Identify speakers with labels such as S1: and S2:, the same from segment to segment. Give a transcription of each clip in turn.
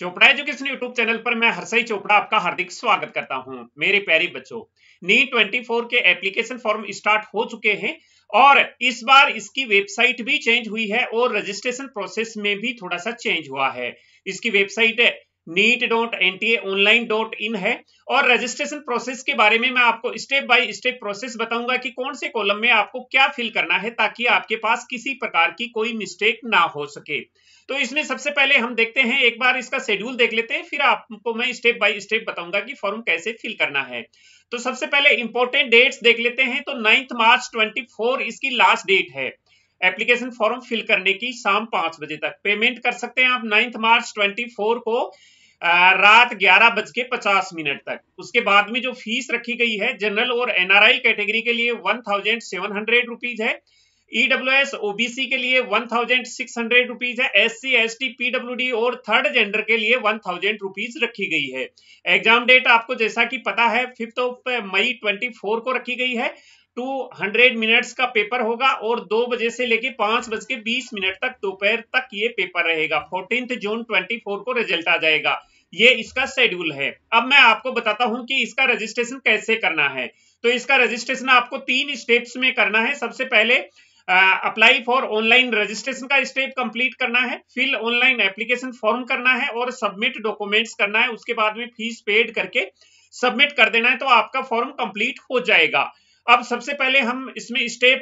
S1: Chopra education YouTube channel पर मैं हरसई चोपड़ा आपका हार्दिक स्वागत करता हूं मेरे प्यारे बच्चों नी 24 e के एप्लीकेशन फॉर्म स्टार्ट हो चुके हैं और इस बार इसकी वेबसाइट भी चेंज हुई है और रजिस्ट्रेशन प्रोसेस में भी थोड़ा सा चेंज हुआ है इसकी website NEET dot N T online dot in है और रजिस्ट्रेशन प्रोसेस के बारे में मैं आपको स्टेप बाय स्टेप प्रोसेस बताऊंगा कि कौन से कॉलम में आपको क्या फिल करना है ताकि आपके पास किसी प्रकार की कोई मिस्टेक ना हो सके तो इसमें सबसे पहले हम देखते हैं एक बार इसका शेड्यूल देख लेते हैं फिर आपको मैं स्टेप बाय स्टेप बताऊंगा कि फॉर्म कैसे फिल करना है तो सबसे पहले इंपॉर्टेंट डेट्स देख लेते हैं तो नाइन्थ मार्च 24 इसकी लास्ट डेट है एप्लीकेशन फॉर्म फिल करने की शाम पांच बजे तक पेमेंट कर सकते हैं आप नाइन्थ मार्च ट्वेंटी को रात ग्यारह बज के पचास मिनट तक उसके बाद में जो फीस रखी गई है जनरल और एनआरआई कैटेगरी के लिए one thousand seven hundred rupees है ईडब्ल्यू एस ओबीसी के लिए one thousand six hundred rupees है S C S T P W D और थर्ड जेंडर के लिए वन थाउजेंड रुपीज रखी गई है एग्जाम डेट आपको जैसा कि पता है fifth of uh, May twenty four को रखी गई है टू हंड्रेड मिनट्स का पेपर होगा और दो बजे से लेके पांच बज के बीस मिनट तक दोपहर तक ये पेपर रहेगा फोर्टींथ जून ट्वेंटी फोर को रिजल्ट आ जाएगा ये इसका शेड्यूल है अब मैं आपको बताता हूं कि इसका रजिस्ट्रेशन कैसे करना है तो इसका रजिस्ट्रेशन आपको तीन स्टेप्स में करना है सबसे पहले अप्लाई फॉर ऑनलाइन रजिस्ट्रेशन का स्टेप कंप्लीट करना है फिल ऑनलाइन एप्लीकेशन फॉर्म करना है और सबमिट डॉक्यूमेंट्स करना है उसके बाद में फीस पेड करके सबमिट कर देना है तो आपका फॉर्म कंप्लीट हो जाएगा अब सबसे पहले हम इसमें स्टेप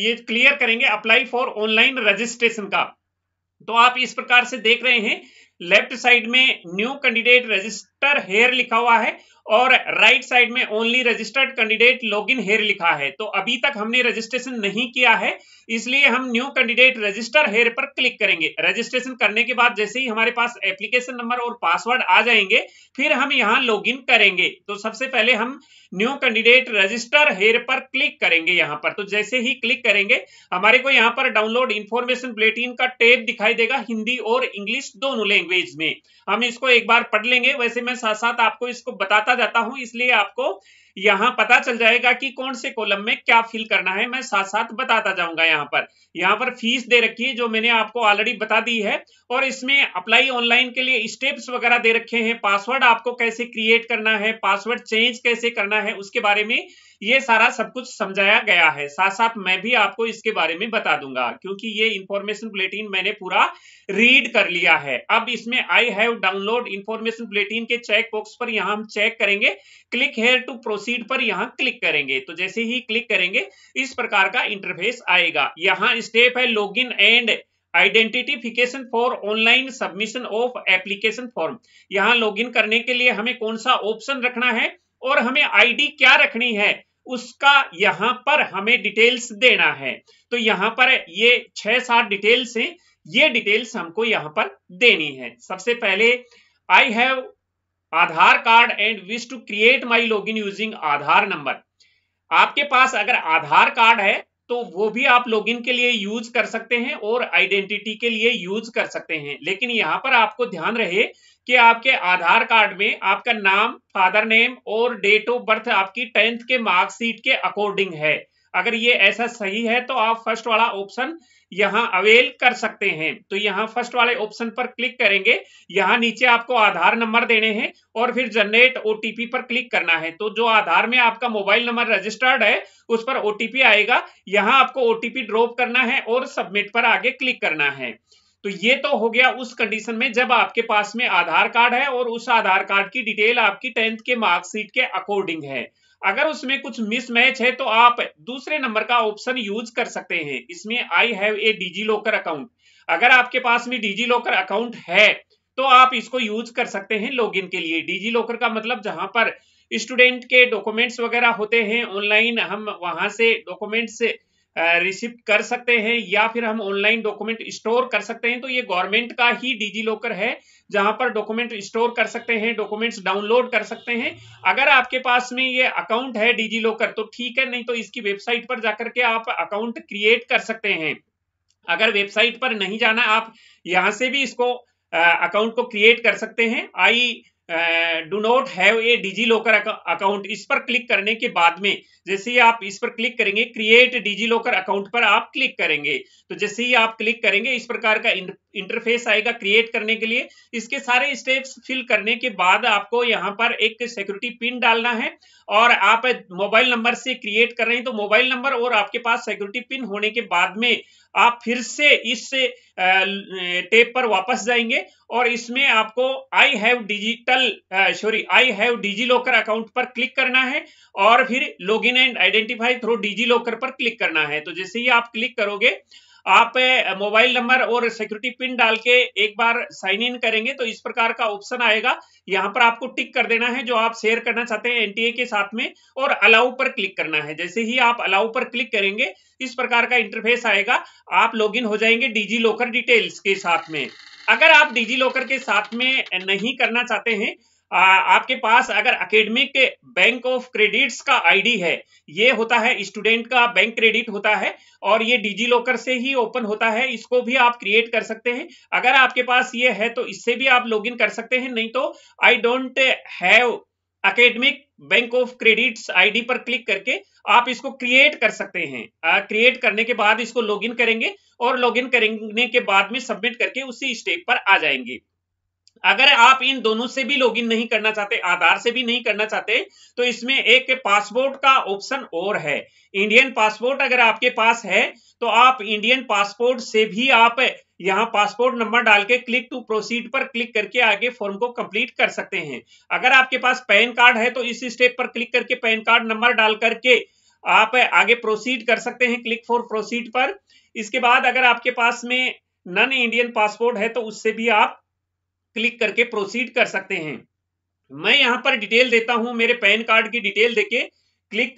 S1: ये क्लियर करेंगे अप्लाई फॉर ऑनलाइन रजिस्ट्रेशन का तो आप इस प्रकार से देख रहे हैं लेफ्ट साइड में न्यू कैंडिडेट रजिस्टर हेयर लिखा हुआ है और राइट साइड में only registered candidate log in here लिखा है तो अभी तक हमने रजिस्ट्रेशन नहीं किया है इसलिए हम न्यू कैंडिडेट रजिस्टर हेयर पर क्लिक करेंगे रजिस्ट्रेशन करने के बाद जैसे ही हमारे पास एप्लीकेशन नंबर और पासवर्ड आ जाएंगे फिर हम यहाँ लॉग इन करेंगे तो सबसे पहले हम न्यू कैंडिडेट रजिस्टर हेयर पर क्लिक करेंगे यहाँ पर तो जैसे ही क्लिक करेंगे हमारे को यहाँ पर डाउनलोड इन्फॉर्मेशन बुलेटिन का टेप दिखाई देगा हिंदी और इंग्लिश दोनों लैंग्वेज में हम इसको एक बार पढ़ लेंगे वैसे मैं साथ साथ आपको इसको बताता करता जाता हूं इसलिए आपको यहां पता चल जाएगा कि कौन से कॉलम में क्या फिल करना है मैं साथ साथ बताता जाऊंगा यहां पर यहां पर फीस दे रखी है जो मैंने आपको ऑलरेडी बता दी है और इसमें अप्लाई ऑनलाइन के लिए स्टेप्स वगैरह दे रखे हैं पासवर्ड आपको कैसे क्रिएट करना है पासवर्ड चेंज कैसे करना है उसके बारे में ये सारा सब कुछ समझाया गया है साथ साथ मैं भी आपको इसके बारे में बता दूंगा क्योंकि ये इंफॉर्मेशन बुलेटिन मैंने पूरा रीड कर लिया है अब इसमें I have download information bulletin के चेक बॉक्स पर यहाँ हम चेक करेंगे क्लिक हेयर टू प्रोसीड पर यहाँ क्लिक करेंगे तो जैसे ही क्लिक करेंगे इस प्रकार का इंटरफेस आएगा यहाँ स्टेप है log in and identification for online submission of application form यहाँ लॉग करने के लिए हमें कौन सा ऑप्शन रखना है और हमें आईडी क्या रखनी है उसका यहां पर हमें डिटेल्स देना है तो यहां पर ये छह सात डिटेल्स हैं ये डिटेल्स हमको यहां पर देनी है सबसे पहले I have Aadhaar card and wish to create my log in using Aadhaar number आपके पास अगर आधार कार्ड है तो वो भी आप लॉगिन के लिए यूज कर सकते हैं और आइडेंटिटी के लिए यूज कर सकते हैं लेकिन यहां पर आपको ध्यान रहे कि आपके आधार कार्ड में आपका नाम फादर नेम और डेट ऑफ बर्थ आपकी टेंथ के मार्कशीट के अकॉर्डिंग है अगर ये ऐसा सही है तो आप फर्स्ट वाला ऑप्शन यहाँ अवेल कर सकते हैं तो यहाँ फर्स्ट वाले ऑप्शन पर क्लिक करेंगे यहाँ नीचे आपको आधार नंबर देने हैं और फिर जनरेट ओटीपी पर क्लिक करना है तो जो आधार में आपका मोबाइल नंबर रजिस्टर्ड है उस पर ओटीपी आएगा यहाँ आपको ओटीपी ड्रॉप करना है और सबमिट पर आगे क्लिक करना है तो ये तो हो गया उस कंडीशन में जब आपके पास में आधार कार्ड है और उस आधार कार्ड की डिटेल आपकी टेंथ के मार्कशीट के अकॉर्डिंग है अगर उसमें कुछ मिसमैच है तो आप दूसरे नंबर का ऑप्शन यूज कर सकते हैं इसमें I have a DigiLocker account अगर आपके पास में डिजी लॉकर अकाउंट है तो आप इसको यूज कर सकते हैं लॉगिन के लिए डिजी लॉकर का मतलब जहां पर स्टूडेंट के डॉक्यूमेंट्स वगैरह होते हैं ऑनलाइन हम वहां से डॉक्यूमेंट्स रिसिप्ट कर सकते हैं या फिर हम ऑनलाइन डॉक्यूमेंट स्टोर कर सकते हैं तो ये गवर्नमेंट का ही डिजी लॉकर है जहां पर डॉक्यूमेंट स्टोर कर सकते हैं डॉक्यूमेंट्स डाउनलोड कर सकते हैं अगर आपके पास में ये अकाउंट है डिजी लॉकर तो ठीक है नहीं तो इसकी वेबसाइट पर जाकर के आप अकाउंट क्रिएट कर सकते हैं अगर वेबसाइट पर नहीं जाना आप यहां से भी इसको अकाउंट को क्रिएट कर सकते हैं I do not have a DigiLocker account इस पर क्लिक करने के बाद में जैसे ही आप इस पर क्लिक करेंगे क्रिएट डिजी लॉकर अकाउंट पर आप क्लिक करेंगे तो जैसे ही आप क्लिक करेंगे इस प्रकार का इंटरफेस आएगा क्रिएट करने के लिए इसके सारे स्टेप्स फिल करने के बाद आपको यहाँ पर एक सिक्योरिटी पिन डालना है और आप मोबाइल नंबर से क्रिएट कर रहे हैं तो मोबाइल नंबर और आपके पास सिक्योरिटी पिन होने के बाद में आप फिर से इस टेप पर वापस जाएंगे और इसमें आपको I have digital sorry I have DigiLocker account पर क्लिक करना है और फिर login and identify through DigiLocker पर क्लिक करना है तो जैसे ही आप क्लिक करोगे आप मोबाइल नंबर और सिक्योरिटी पिन डाल के एक बार साइन इन करेंगे तो इस प्रकार का ऑप्शन आएगा यहाँ पर आपको टिक कर देना है जो आप शेयर करना चाहते हैं एनटीए के साथ में और अलाउ पर क्लिक करना है जैसे ही आप अलाउ पर क्लिक करेंगे इस प्रकार का इंटरफेस आएगा आप लॉग हो जाएंगे डिजी लॉकर डिटेल्स के साथ में अगर आप डिजी लॉकर के साथ में नहीं करना चाहते हैं आ, आपके पास अगर अकेडमिक बैंक ऑफ क्रेडिट्स का आईडी है ये होता है स्टूडेंट का बैंक क्रेडिट होता है और ये डिजी लॉकर से ही ओपन होता है इसको भी आप क्रिएट कर सकते हैं अगर आपके पास ये है तो इससे भी आप लॉगिन कर सकते हैं नहीं तो I don't have academic bank of credits ID पर क्लिक करके आप इसको क्रिएट कर सकते हैं क्रिएट करने के बाद इसको लॉगिन करेंगे और लॉगिन करने के बाद में सबमिट करके उसी स्टेप पर आ जाएंगे अगर आप इन दोनों से भी लॉगिन नहीं करना चाहते आधार से भी नहीं करना चाहते तो इसमें एक पासपोर्ट का ऑप्शन और है इंडियन पासपोर्ट अगर आपके पास है तो आप इंडियन पासपोर्ट से भी आप यहाँ पासपोर्ट नंबर डाल के क्लिक टू प्रोसीड पर क्लिक करके आगे फॉर्म को कंप्लीट कर सकते हैं अगर आपके पास पैन कार्ड है तो इस स्टेप पर क्लिक करके पैन कार्ड नंबर डाल करके आप आगे प्रोसीड कर सकते हैं क्लिक फॉर प्रोसीड पर इसके बाद अगर आपके पास में नन इंडियन पासपोर्ट है तो उससे भी आप क्लिक करके प्रोसीड कर सकते हैं मैं यहाँ पर डिटेल देता हूँ मेरे पैन कार्ड की डिटेल देके क्लिक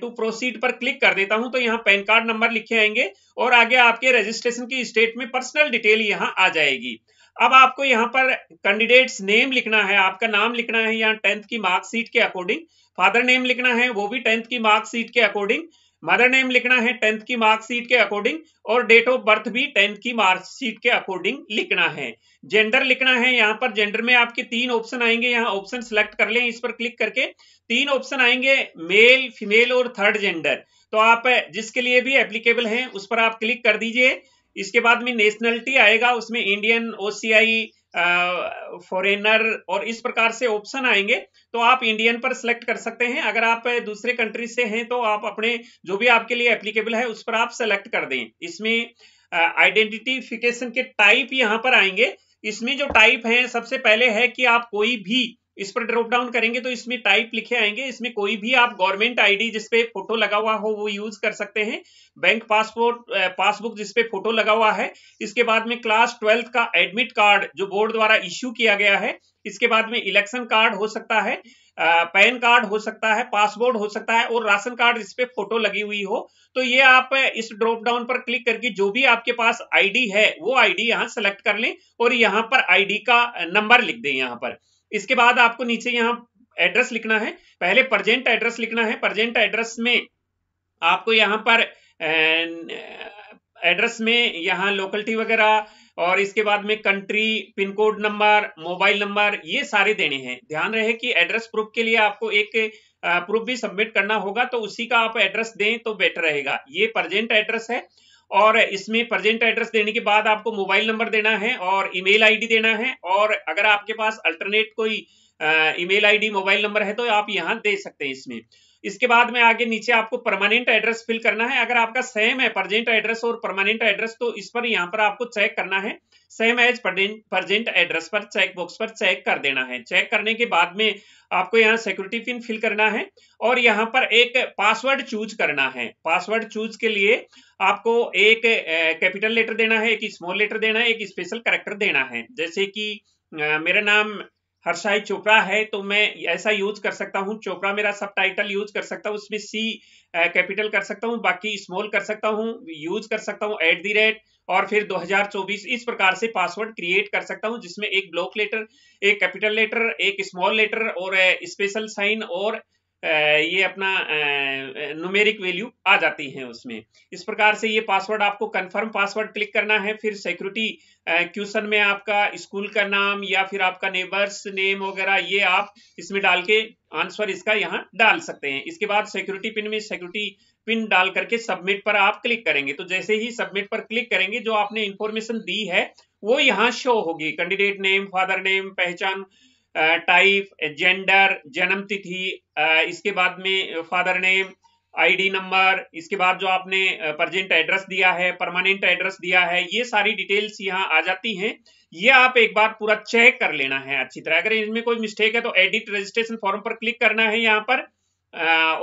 S1: टू प्रोसीड पर क्लिक कर देता हूं तो यहाँ पैन कार्ड नंबर लिखे आएंगे और आगे आपके रजिस्ट्रेशन की स्टेट में पर्सनल डिटेल यहाँ आ जाएगी अब आपको यहाँ पर कैंडिडेट्स नेम लिखना है आपका नाम लिखना है यहाँ टेंथ की मार्कशीट के अकॉर्डिंग फादर नेम लिखना है वो भी टेंथ की मार्कशीट के अकॉर्डिंग मदर नेम लिखना है टेंथ की मार्कशीट के अकॉर्डिंग और डेट ऑफ बर्थ भी टेंथ की मार्कशीट के अकॉर्डिंग लिखना है जेंडर लिखना है यहाँ पर जेंडर में आपके तीन ऑप्शन आएंगे यहाँ ऑप्शन सिलेक्ट कर लें इस पर क्लिक करके तीन ऑप्शन आएंगे मेल फीमेल और थर्ड जेंडर तो आप जिसके लिए भी एप्लीकेबल है उस पर आप क्लिक कर दीजिए इसके बाद में नेशनलिटी आएगा उसमें इंडियन ओसीआई फॉरेनर और इस प्रकार से ऑप्शन आएंगे तो आप इंडियन पर सिलेक्ट कर सकते हैं अगर आप दूसरे कंट्री से हैं तो आप अपने जो भी आपके लिए एप्लीकेबल है उस पर आप सेलेक्ट कर दें इसमें आइडेंटिफिकेशन के टाइप यहां पर आएंगे इसमें जो टाइप है सबसे पहले है कि आप कोई भी इस पर ड्रॉप डाउन करेंगे तो इसमें टाइप लिखे आएंगे इसमें कोई भी आप गवर्नमेंट आईडी जिसपे फोटो लगा हुआ हो वो यूज कर सकते हैं बैंक पासपोर्ट पासबुक जिसपे फोटो लगा हुआ है इसके बाद में क्लास ट्वेल्थ का एडमिट कार्ड जो बोर्ड द्वारा इश्यू किया गया है इसके बाद में इलेक्शन कार्ड हो सकता है पैन कार्ड हो सकता है पासपोर्ट हो सकता है और राशन कार्ड जिसपे फोटो लगी हुई हो तो ये आप इस ड्रॉप डाउन पर क्लिक करके जो भी आपके पास आईडी है वो आईडी यहाँ सेलेक्ट कर लें और यहाँ पर आईडी का नंबर लिख दें यहाँ पर इसके बाद आपको नीचे यहाँ एड्रेस लिखना है पहले प्रजेंट एड्रेस लिखना है प्रजेंट एड्रेस में आपको यहाँ पर एड्रेस में यहाँ लोकलिटी वगैरह और इसके बाद में country pin code number mobile number ये सारे देने हैं ध्यान रहे कि एड्रेस प्रूफ के लिए आपको एक प्रूफ भी सबमिट करना होगा तो उसी का आप एड्रेस दें तो बेटर रहेगा ये प्रजेंट एड्रेस है और इसमें प्रेजेंट एड्रेस देने के बाद आपको मोबाइल नंबर देना है और ईमेल आईडी देना है और अगर आपके पास अल्टरनेट कोई ईमेल आईडी मोबाइल नंबर है तो आप यहाँ दे सकते हैं इसमें इसके बाद में आगे नीचे आपको परमानेंट एड्रेस फिल करना है अगर आपका सेम है परजेंट एड्रेस और परमानेंट एड्रेस तो इस पर यहाँ पर आपको चेक करना है सेम एज परजेंट एड्रेस पर चेक बॉक्स पर चेक कर देना है चेक करने के बाद में आपको यहाँ सिक्योरिटी पिन फिल करना है और यहाँ पर एक पासवर्ड चूज करना है पासवर्ड चूज के लिए आपको एक कैपिटल लेटर देना है एक स्मॉल लेटर देना है एक स्पेशल करेक्टर देना है जैसे कि मेरा नाम हर्षाई चोपड़ा है तो मैं ऐसा यूज कर सकता हूँ चोपड़ा मेरा सब टाइटल यूज कर सकता हूँ उसमें सी कैपिटल कर सकता हूँ बाकी स्मॉल कर सकता हूँ यूज कर सकता हूँ एट दी रेट और फिर 2024 इस प्रकार से पासवर्ड क्रिएट कर सकता हूँ जिसमें एक ब्लॉक लेटर एक कैपिटल लेटर एक स्मॉल लेटर और स्पेशल साइन और ये अपना नुमेरिक वैल्यू आ जाती है उसमें इस प्रकार से ये पासवर्ड आपको कंफर्म पासवर्ड क्लिक करना है फिर सिक्योरिटी क्वेश्चन में आपका स्कूल का नाम या फिर आपका नेबर्स नेम वगैरह ये आप इसमें डाल के आंसर इसका यहाँ डाल सकते हैं इसके बाद सिक्योरिटी पिन में सिक्योरिटी पिन डाल करके सबमिट पर आप क्लिक करेंगे तो जैसे ही सबमिट पर क्लिक करेंगे जो आपने इंफॉर्मेशन दी है वो यहाँ शो होगी कैंडिडेट नेम फादर नेम पहचान टाइप जेंडर जन्म तिथि इसके बाद में फादर नेम आईडी नंबर इसके बाद जो आपने परजेंट एड्रेस दिया है परमानेंट एड्रेस दिया है ये सारी डिटेल्स यहाँ आ जाती हैं ये आप एक बार पूरा चेक कर लेना है अच्छी तरह अगर इसमें कोई मिस्टेक है तो एडिट रजिस्ट्रेशन फॉर्म पर क्लिक करना है यहाँ पर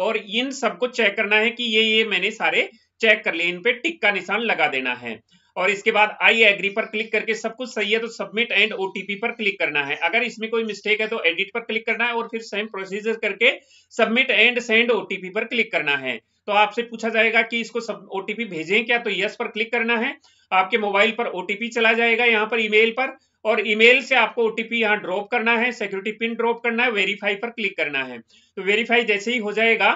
S1: और इन सबको चेक करना है कि ये ये मैंने सारे चेक कर लिए इन पे टिक का निशान लगा देना है और इसके बाद आई एग्री पर क्लिक करके सब कुछ सही है तो सबमिट एंड ओटीपी पर क्लिक करना है अगर इसमें कोई मिस्टेक है तो एडिट पर क्लिक करना है और फिर सेम प्रोसीजर करके सबमिट एंड सेंड ओटीपी पर क्लिक करना है तो आपसे पूछा जाएगा कि इसको सब ओटीपी भेजें क्या तो यस पर क्लिक करना है आपके मोबाइल पर ओटीपी चला जाएगा यहाँ पर ईमेल पर और ईमेल से आपको ओटीपी यहाँ ड्रॉप करना है सिक्योरिटी पिन ड्रॉप करना है वेरीफाई पर क्लिक करना है तो वेरीफाई जैसे ही हो जाएगा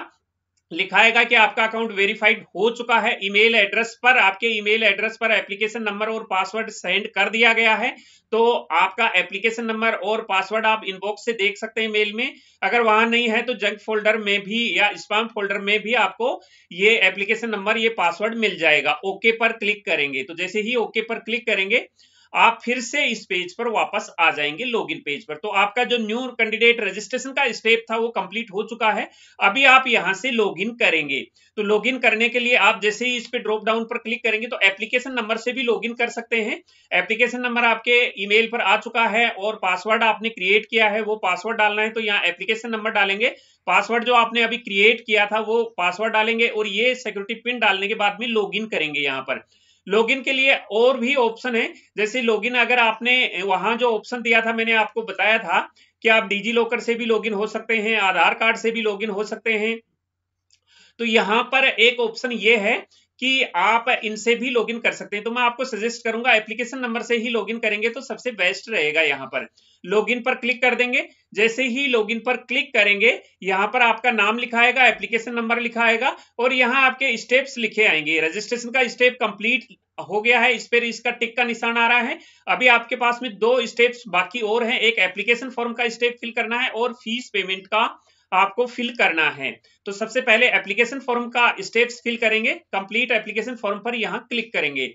S1: लिखाएगा कि आपका अकाउंट वेरीफाइड हो चुका है ईमेल एड्रेस पर आपके ईमेल एड्रेस पर एप्लीकेशन नंबर और पासवर्ड सेंड कर दिया गया है तो आपका एप्लीकेशन नंबर और पासवर्ड आप इनबॉक्स से देख सकते हैं मेल में अगर वहां नहीं है तो जंक फोल्डर में भी या स्पैम फोल्डर में भी आपको ये एप्लीकेशन नंबर ये पासवर्ड मिल जाएगा ओके पर क्लिक करेंगे तो जैसे ही ओके पर क्लिक करेंगे आप फिर से इस पेज पर वापस आ जाएंगे लॉगिन पेज पर तो आपका जो न्यू कैंडिडेट रजिस्ट्रेशन का स्टेप था वो कंप्लीट हो चुका है अभी आप यहां से लॉगिन करेंगे तो लॉगिन करने के लिए आप जैसे ही इस पे ड्रॉप डाउन पर क्लिक करेंगे तो एप्लीकेशन नंबर से भी लॉगिन कर सकते हैं एप्लीकेशन नंबर आपके ईमेल पर आ चुका है और पासवर्ड आपने क्रिएट किया है वो पासवर्ड डालना है तो यहाँ एप्लीकेशन नंबर डालेंगे पासवर्ड जो आपने अभी क्रिएट किया था वो पासवर्ड डालेंगे और ये सिक्योरिटी पिन डालने के बाद में इन करेंगे यहाँ पर लॉगिन के लिए और भी ऑप्शन है जैसे लॉगिन अगर आपने वहां जो ऑप्शन दिया था मैंने आपको बताया था कि आप डिजी लॉकर से भी लॉगिन हो सकते हैं आधार कार्ड से भी लॉगिन हो सकते हैं तो यहां पर एक ऑप्शन ये है कि आप इनसे भी लॉगिन कर सकते हैं तो मैं आपको सजेस्ट करूंगा एप्लीकेशन नंबर से ही लॉगिन करेंगे तो सबसे बेस्ट रहेगा यहाँ पर लॉगिन पर क्लिक कर देंगे जैसे ही लॉगिन पर क्लिक करेंगे यहाँ पर आपका नाम लिखा एप्लीकेशन नंबर लिखाएगा और यहाँ आपके स्टेप्स लिखे आएंगे रजिस्ट्रेशन का स्टेप कंप्लीट हो गया है इस पर इसका टिक का निशान आ रहा है अभी आपके पास में दो स्टेप्स बाकी और हैं एक एप्लीकेशन फॉर्म का स्टेप फिल करना है और फीस पेमेंट का आपको फिल करना है तो सबसे पहले एप्लीकेशन फॉर्म का स्टेप्स फिल करेंगे कंप्लीट एप्लीकेशन फॉर्म पर यहाँ क्लिक करेंगे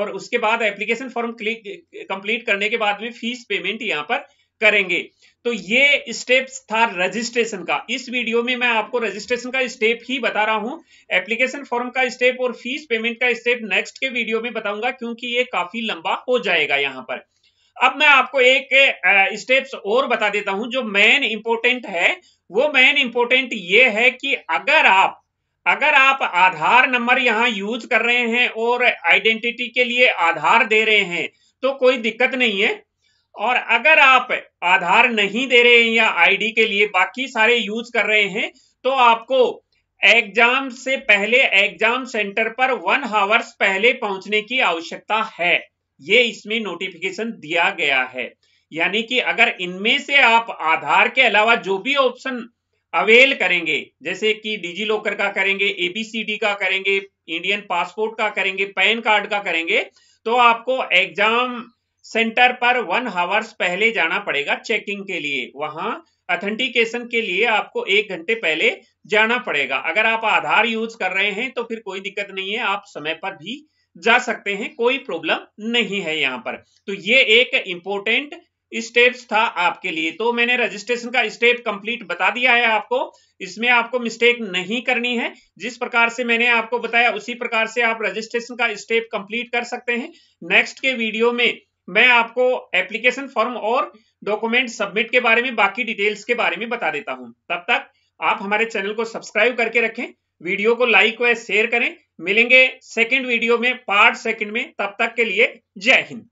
S1: और उसके बाद एप्लीकेशन फॉर्म क्लिक कंप्लीट करने के बाद में फीस पेमेंट यहाँ पर करेंगे तो ये स्टेप्स था रजिस्ट्रेशन का इस वीडियो में मैं आपको रजिस्ट्रेशन का स्टेप ही बता रहा हूं एप्लीकेशन फॉर्म का स्टेप और फीस पेमेंट का स्टेप नेक्स्ट के वीडियो में बताऊंगा क्योंकि ये काफी लंबा हो जाएगा यहां पर अब मैं आपको एक स्टेप्स और बता देता हूं जो मेन इंपोर्टेंट है वो मेन इंपोर्टेंट ये है कि अगर आप अगर आप आधार नंबर यहां यूज कर रहे हैं और आइडेंटिटी के लिए आधार दे रहे हैं तो कोई दिक्कत नहीं है और अगर आप आधार नहीं दे रहे हैं या आईडी के लिए बाकी सारे यूज कर रहे हैं तो आपको एग्जाम से पहले एग्जाम सेंटर पर वन हावर्स पहले पहुंचने की आवश्यकता है ये इसमें नोटिफिकेशन दिया गया है यानी कि अगर इनमें से आप आधार के अलावा जो भी ऑप्शन अवेल करेंगे जैसे कि डिजी लॉकर का करेंगे एबीसीडी का करेंगे इंडियन पासपोर्ट का करेंगे पैन कार्ड का करेंगे तो आपको एग्जाम सेंटर पर वन हावर्स पहले जाना पड़ेगा चेकिंग के लिए वहां अथेंटिकेशन के लिए आपको एक घंटे पहले जाना पड़ेगा अगर आप आधार यूज कर रहे हैं तो फिर कोई दिक्कत नहीं है आप समय पर भी जा सकते हैं कोई प्रॉब्लम नहीं है यहाँ पर तो ये एक इंपॉर्टेंट स्टेप्स था आपके लिए तो मैंने रजिस्ट्रेशन का स्टेप कंप्लीट बता दिया है आपको इसमें आपको मिस्टेक नहीं करनी है जिस प्रकार से मैंने आपको बताया उसी प्रकार से आप रजिस्ट्रेशन का स्टेप कंप्लीट कर सकते हैं नेक्स्ट के वीडियो में मैं आपको एप्लीकेशन फॉर्म और डॉक्यूमेंट सबमिट के बारे में बाकी डिटेल्स के बारे में बता देता हूं तब तक आप हमारे चैनल को सब्सक्राइब करके रखें वीडियो को लाइक व शेयर करें मिलेंगे सेकंड वीडियो में पार्ट सेकंड में तब तक के लिए जय हिंद